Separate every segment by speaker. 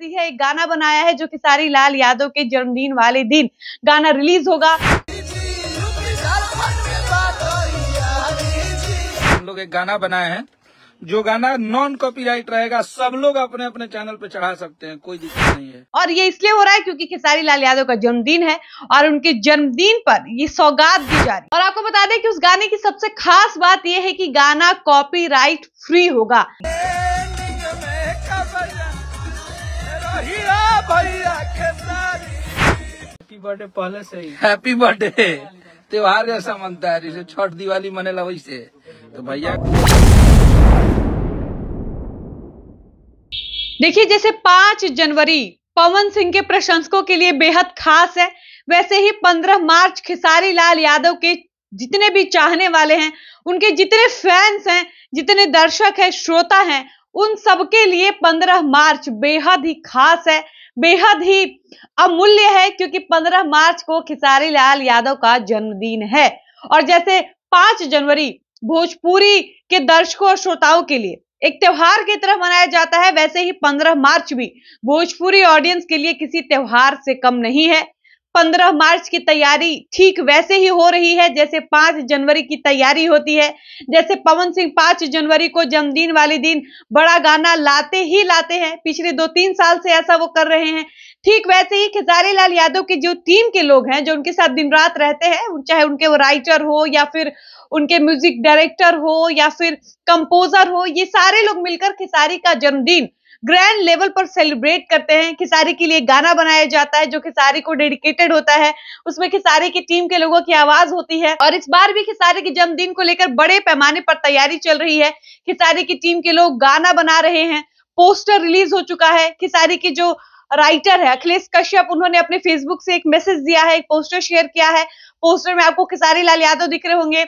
Speaker 1: दी है एक गाना बनाया है जो कि सारी लाल यादव के जन्मदिन वाले दिन गाना रिलीज होगा हम लोग एक गाना बनाए हैं जो गाना नॉन कॉपीराइट रहेगा सब लोग अपने अपने चैनल पे चढ़ा सकते हैं कोई दिक्कत नहीं है और ये इसलिए हो रहा है क्योंकि खेसारी लाल यादव का जन्मदिन है और उनके जन्मदिन पर ये सौगात दी जा रही और आपको बता दें कि उस गाने की सबसे खास बात यह है कि गाना कॉपीराइट फ्री होगा बर्थडे पहले से ही हैप्पी बर्थडे त्योहार जैसा मनता है जैसे छठ दिवाली मने ला वैसे तो भैया देखिए जैसे पांच जनवरी पवन सिंह के प्रशंसकों के लिए बेहद खास है वैसे ही पंद्रह मार्च खिसारी लाल यादव के जितने भी चाहने वाले हैं उनके जितने फैंस हैं जितने दर्शक हैं श्रोता हैं उन सबके लिए 15 मार्च बेहद ही खास है बेहद ही अमूल्य है क्योंकि 15 मार्च को खिसारी लाल यादव का जन्मदिन है और जैसे 5 जनवरी भोजपुरी के दर्शकों और श्रोताओं के लिए एक त्योहार की तरह मनाया जाता है वैसे ही 15 मार्च भी भोजपुरी ऑडियंस के लिए किसी त्योहार से कम नहीं है पंद्रह मार्च की तैयारी ठीक वैसे ही हो रही है जैसे पांच जनवरी की तैयारी होती है जैसे पवन सिंह पांच जनवरी को जन्मदिन वाले दिन बड़ा गाना लाते ही लाते हैं पिछले दो तीन साल से ऐसा वो कर रहे हैं ठीक वैसे ही खेसारी लाल यादव की जो टीम के लोग हैं जो उनके साथ दिन रात रहते हैं चाहे उनके वो राइटर हो या फिर उनके म्यूजिक डायरेक्टर हो या फिर कंपोजर हो ये सारे लोग मिलकर खेसारी का जन्मदिन ग्रैंड लेवल पर सेलिब्रेट करते हैं खिसारी के लिए गाना बनाया जाता है जो खिसारी को डेडिकेटेड होता है उसमें खिसारी की टीम के लोगों की आवाज होती है और इस बार भी खिसारी के जन्मदिन को लेकर बड़े पैमाने पर तैयारी चल रही है खिसारी की टीम के लोग गाना बना रहे हैं पोस्टर रिलीज हो चुका है खिसारी की जो राइटर है अखिलेश कश्यप उन्होंने अपने फेसबुक से एक मैसेज दिया है एक पोस्टर शेयर किया है पोस्टर में आपको खिसारी लाल यादव दिख रहे होंगे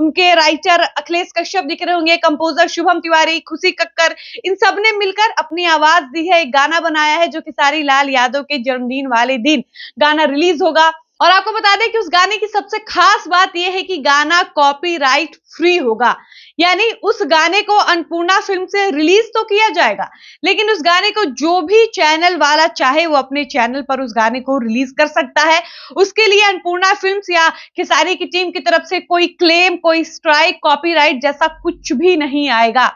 Speaker 1: उनके राइटर अखिलेश कश्यप दिख रहे होंगे कंपोजर शुभम तिवारी खुशी कक्कर इन सब ने मिलकर अपनी आवाज दी है एक गाना बनाया है जो कि सारी लाल यादव के जन्मदिन वाले दिन गाना रिलीज होगा और आपको बता दें कि उस गाने की सबसे खास बात यह है कि गाना कॉपीराइट फ्री होगा यानी उस गाने को अन्नपूर्णा फिल्म से रिलीज तो किया जाएगा लेकिन उस गाने को जो भी चैनल वाला चाहे वो अपने चैनल पर उस गाने को रिलीज कर सकता है उसके लिए अन्नपूर्णा फिल्म्स या खिसारी की टीम की तरफ से कोई क्लेम कोई स्ट्राइक कॉपीराइट जैसा कुछ भी नहीं आएगा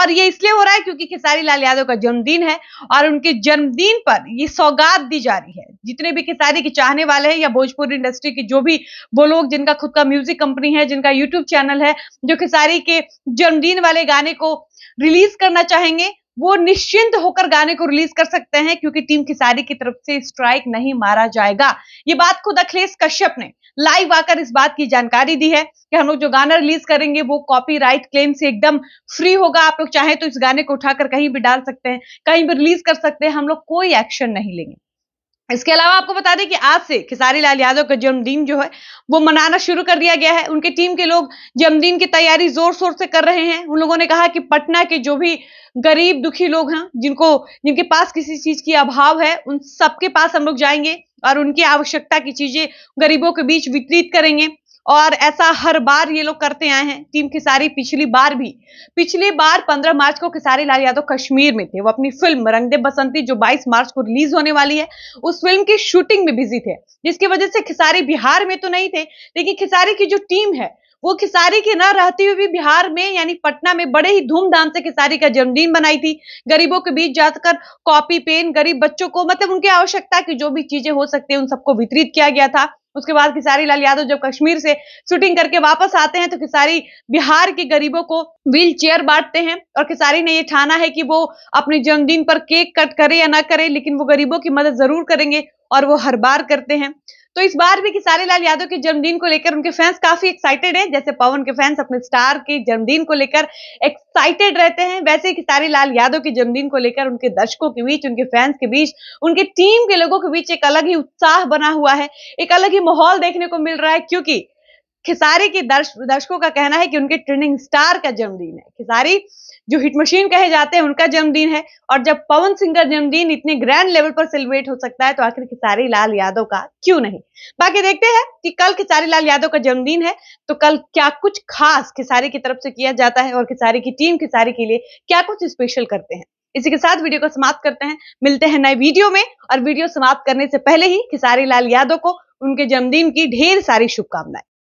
Speaker 1: और ये इसलिए हो रहा है क्योंकि खिसारी लाल यादव का जन्मदिन है और उनके जन्मदिन पर ये सौगात दी जा रही है जितने भी खेसारी के चाहने वाले हैं या भोजपुर इंडस्ट्री के जो भी वो लोग जिनका खुद का म्यूजिक कंपनी है जिनका यूट्यूब चैनल है जो खेसारी के जन्मदिन वाले गाने को रिलीज करना चाहेंगे वो निश्चिंत होकर गाने को रिलीज कर सकते हैं क्योंकि टीम खिसारी की तरफ से स्ट्राइक नहीं मारा जाएगा ये बात खुद अखिलेश कश्यप ने लाइव आकर इस बात की जानकारी दी है कि हम लोग जो गाना रिलीज करेंगे वो कॉपीराइट क्लेम से एकदम फ्री होगा आप लोग चाहें तो इस गाने को उठाकर कहीं भी डाल सकते हैं कहीं भी रिलीज कर सकते हैं हम लोग कोई एक्शन नहीं लेंगे इसके अलावा आपको बता दें कि आज से खेसारी लाल यादव का जन्मदिन जो है वो मनाना शुरू कर दिया गया है उनके टीम के लोग जन्मदिन की तैयारी जोर शोर से कर रहे हैं उन लोगों ने कहा कि पटना के जो भी गरीब दुखी लोग हैं जिनको जिनके पास किसी चीज की अभाव है उन सबके पास हम लोग जाएंगे और उनकी आवश्यकता की चीजें गरीबों के बीच वितरित करेंगे और ऐसा हर बार ये लोग करते आए हैं टीम खिसारी पिछली बार भी पिछली बार 15 मार्च को खिसारी लाल यादव कश्मीर में थे वो अपनी फिल्म रंगदे बसंती जो 22 मार्च को रिलीज होने वाली है उस फिल्म की शूटिंग में बिजी थे जिसकी वजह से खिसारी बिहार में तो नहीं थे लेकिन खिसारी की जो टीम है वो खिसारी के न रहते हुए भी बिहार में यानी पटना में बड़े ही धूमधाम से खिसारी का जन्मदिन बनाई थी गरीबों के बीच जाकर कॉपी पेन गरीब बच्चों को मतलब उनकी आवश्यकता की जो भी चीजें हो सकती है उन सबको वितरित किया गया था उसके बाद खिसारी लाल यादव जब कश्मीर से शूटिंग करके वापस आते हैं तो खिसारी बिहार के गरीबों को व्हील चेयर बांटते हैं और खिसारी ने ये ठाना है कि वो अपने जन्मदिन पर केक कट करे या ना करे लेकिन वो गरीबों की मदद जरूर करेंगे और वो हर बार करते हैं तो इस बार भी खेसारी लाल यादव के जन्मदिन को लेकर उनके फैंस काफी एक्साइटेड हैं जैसे पवन के फैंस अपने स्टार के जन्मदिन को लेकर एक्साइटेड रहते हैं वैसे खेसारी लाल यादव के जन्मदिन को लेकर उनके दर्शकों के बीच उनके फैंस के बीच उनके टीम के लोगों के बीच एक अलग ही उत्साह बना हुआ है एक अलग ही माहौल देखने को मिल रहा है क्योंकि खिसारी के दर्श दर्शकों का कहना है कि उनके ट्रेंडिंग स्टार का जन्मदिन है खिसारी जो हिट मशीन कहे जाते हैं उनका जन्मदिन है और जब पवन सिंह का जन्मदिन इतने ग्रैंड लेवल पर सेलिब्रेट हो सकता है तो आखिर खिसारी लाल यादव का क्यों नहीं बाकी देखते हैं कि कल खिसारी लाल यादव का जन्मदिन है तो कल क्या कुछ खास खिसारी की तरफ से किया जाता है और खिसारी की टीम खिसारी के लिए क्या कुछ स्पेशल करते हैं इसी के साथ वीडियो को समाप्त करते हैं मिलते हैं नए वीडियो में और वीडियो समाप्त करने से पहले ही खिसारी लाल यादव को उनके जन्मदिन की ढेर सारी शुभकामनाएं